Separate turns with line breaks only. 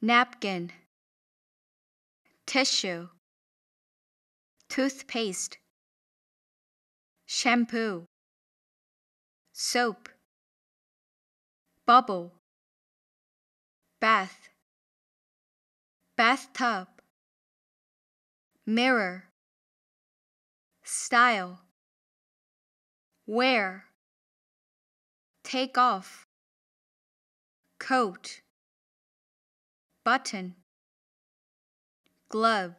napkin, tissue, toothpaste, shampoo, soap, bubble, bath, bathtub, mirror, style, wear, take off, coat button glove